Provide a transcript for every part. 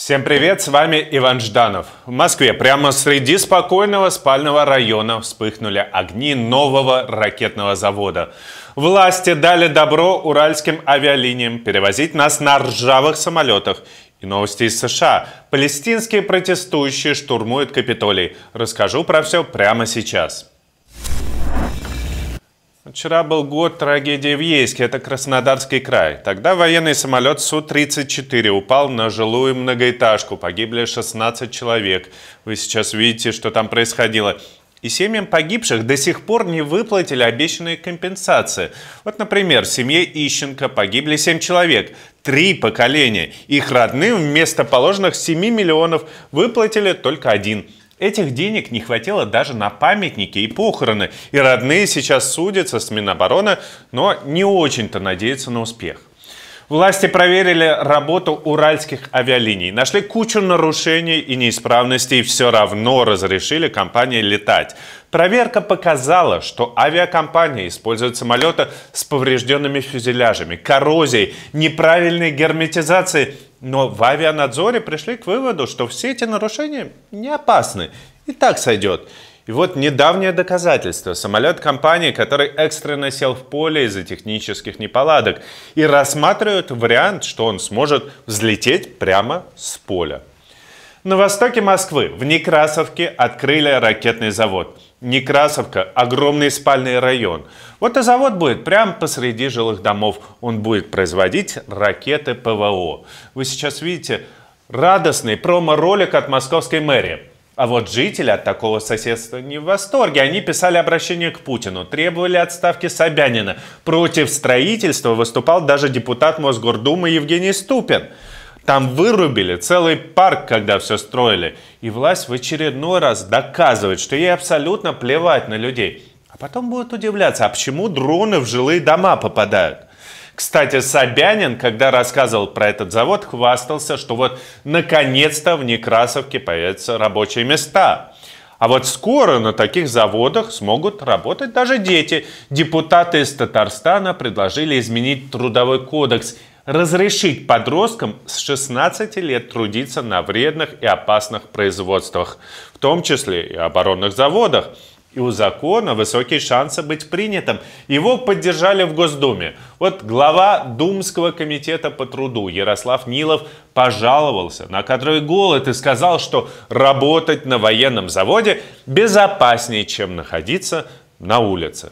Всем привет, с вами Иван Жданов. В Москве прямо среди спокойного спального района вспыхнули огни нового ракетного завода. Власти дали добро уральским авиалиниям перевозить нас на ржавых самолетах. И новости из США. Палестинские протестующие штурмуют Капитолий. Расскажу про все прямо сейчас. Вчера был год трагедии в Ейске, это Краснодарский край. Тогда военный самолет Су-34 упал на жилую многоэтажку, погибли 16 человек. Вы сейчас видите, что там происходило. И семьям погибших до сих пор не выплатили обещанные компенсации. Вот, например, в семье Ищенко погибли 7 человек, три поколения. Их родным вместо положенных 7 миллионов выплатили только один – Этих денег не хватило даже на памятники и похороны, и родные сейчас судятся с Минобороны, но не очень-то надеются на успех. Власти проверили работу уральских авиалиний, нашли кучу нарушений и неисправностей и все равно разрешили компании летать. Проверка показала, что авиакомпания использует самолеты с поврежденными фюзеляжами, коррозией, неправильной герметизацией. Но в авианадзоре пришли к выводу, что все эти нарушения не опасны и так сойдет. И вот недавнее доказательство. Самолет компании, который экстренно сел в поле из-за технических неполадок. И рассматривают вариант, что он сможет взлететь прямо с поля. На востоке Москвы, в Некрасовке, открыли ракетный завод. Некрасовка – огромный спальный район. Вот и завод будет прямо посреди жилых домов. Он будет производить ракеты ПВО. Вы сейчас видите радостный промо-ролик от московской мэрии. А вот жители от такого соседства не в восторге. Они писали обращение к Путину, требовали отставки Собянина. Против строительства выступал даже депутат Мосгордумы Евгений Ступин. Там вырубили целый парк, когда все строили. И власть в очередной раз доказывает, что ей абсолютно плевать на людей. А потом будут удивляться, а почему дроны в жилые дома попадают? Кстати, Собянин, когда рассказывал про этот завод, хвастался, что вот наконец-то в Некрасовке появятся рабочие места. А вот скоро на таких заводах смогут работать даже дети. Депутаты из Татарстана предложили изменить трудовой кодекс, разрешить подросткам с 16 лет трудиться на вредных и опасных производствах, в том числе и оборонных заводах. И у закона высокие шансы быть принятым. Его поддержали в Госдуме. Вот глава Думского комитета по труду Ярослав Нилов пожаловался на кадровый голод и сказал, что работать на военном заводе безопаснее, чем находиться на улице.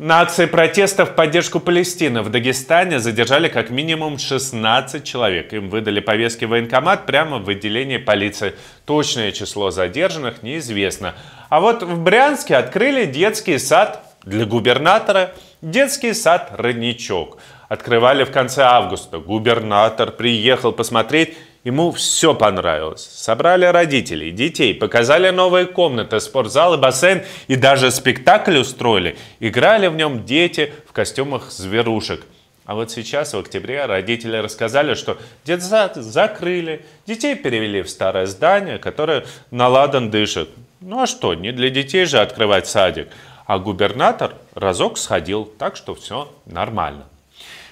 На акции протеста в поддержку Палестины в Дагестане задержали как минимум 16 человек. Им выдали повестки в военкомат прямо в отделении полиции. Точное число задержанных неизвестно. А вот в Брянске открыли детский сад для губернатора, детский сад «Родничок». Открывали в конце августа. Губернатор приехал посмотреть Ему все понравилось. Собрали родителей, детей, показали новые комнаты, спортзал и бассейн, и даже спектакль устроили. Играли в нем дети в костюмах зверушек. А вот сейчас, в октябре, родители рассказали, что детсад закрыли, детей перевели в старое здание, которое на ладан дышит. Ну а что, не для детей же открывать садик. А губернатор разок сходил, так что все нормально.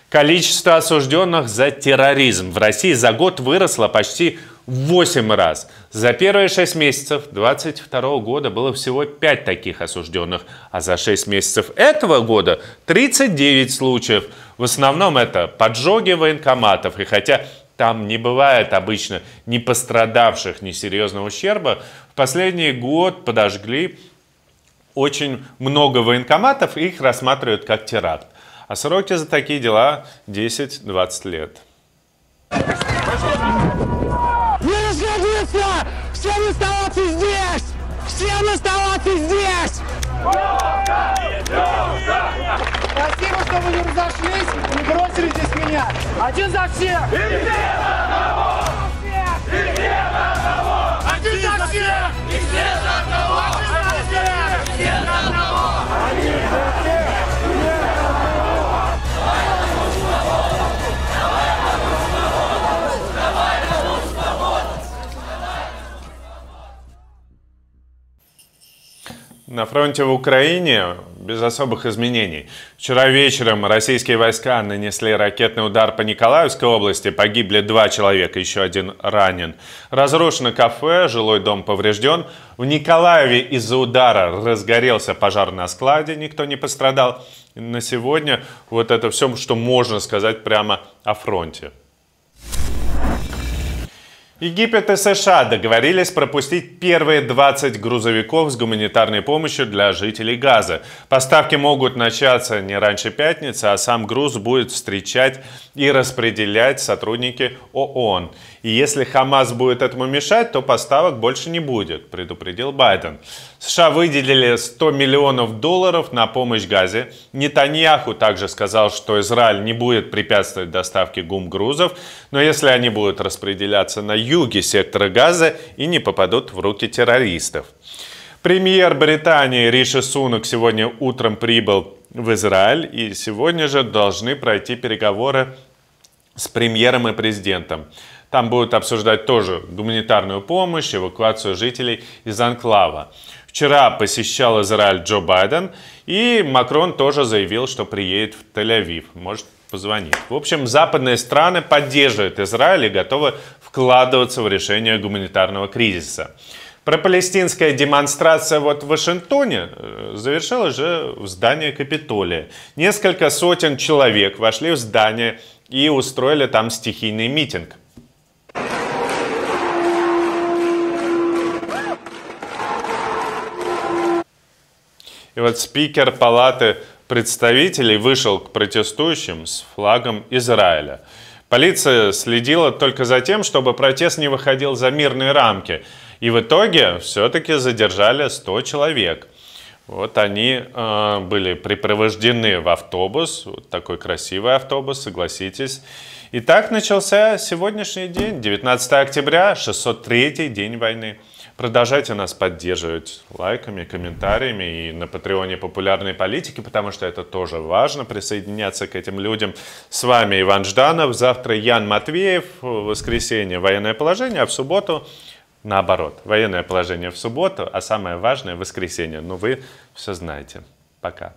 Количество осужденных за терроризм в России за год выросло почти в 8 раз. За первые 6 месяцев 2022 года было всего 5 таких осужденных, а за 6 месяцев этого года 39 случаев. В основном это поджоги военкоматов. И хотя там не бывает обычно ни пострадавших, ни серьезного ущерба, в последний год подожгли очень много военкоматов и их рассматривают как теракт. А сроки за такие дела 10-20 лет. Не расходиться! Всем оставаться здесь! Всем оставаться здесь! Спасибо, что вы не разошлись, не бросили здесь меня. Один за всех! На фронте в Украине без особых изменений. Вчера вечером российские войска нанесли ракетный удар по Николаевской области. Погибли два человека, еще один ранен. Разрушено кафе, жилой дом поврежден. В Николаеве из-за удара разгорелся пожар на складе, никто не пострадал. На сегодня вот это все, что можно сказать прямо о фронте. Египет и США договорились пропустить первые 20 грузовиков с гуманитарной помощью для жителей Газа. Поставки могут начаться не раньше пятницы, а сам груз будет встречать и распределять сотрудники ООН. И если Хамас будет этому мешать, то поставок больше не будет, предупредил Байден. США выделили 100 миллионов долларов на помощь Газе. Нетаньяху также сказал, что Израиль не будет препятствовать доставке гум-грузов, но если они будут распределяться на юге сектора Газа и не попадут в руки террористов. Премьер Британии Риши Сунок сегодня утром прибыл в Израиль и сегодня же должны пройти переговоры с премьером и президентом. Там будут обсуждать тоже гуманитарную помощь, эвакуацию жителей из анклава. Вчера посещал Израиль Джо Байден, и Макрон тоже заявил, что приедет в Тель-Авив. Может, позвонить. В общем, западные страны поддерживают Израиль и готовы вкладываться в решение гуманитарного кризиса. Пропалестинская демонстрация вот в Вашингтоне э, завершилась же в здании Капитолия. Несколько сотен человек вошли в здание и устроили там стихийный митинг. И вот спикер Палаты представителей вышел к протестующим с флагом Израиля. Полиция следила только за тем, чтобы протест не выходил за мирные рамки. И в итоге все-таки задержали 100 человек. Вот они э, были припровождены в автобус, вот такой красивый автобус, согласитесь. И так начался сегодняшний день, 19 октября, 603 день войны. Продолжайте нас поддерживать лайками, комментариями и на Патреоне популярной политики, потому что это тоже важно, присоединяться к этим людям. С вами Иван Жданов, завтра Ян Матвеев, в воскресенье военное положение, а в субботу наоборот, военное положение в субботу, а самое важное – воскресенье. Но ну, вы все знаете. Пока.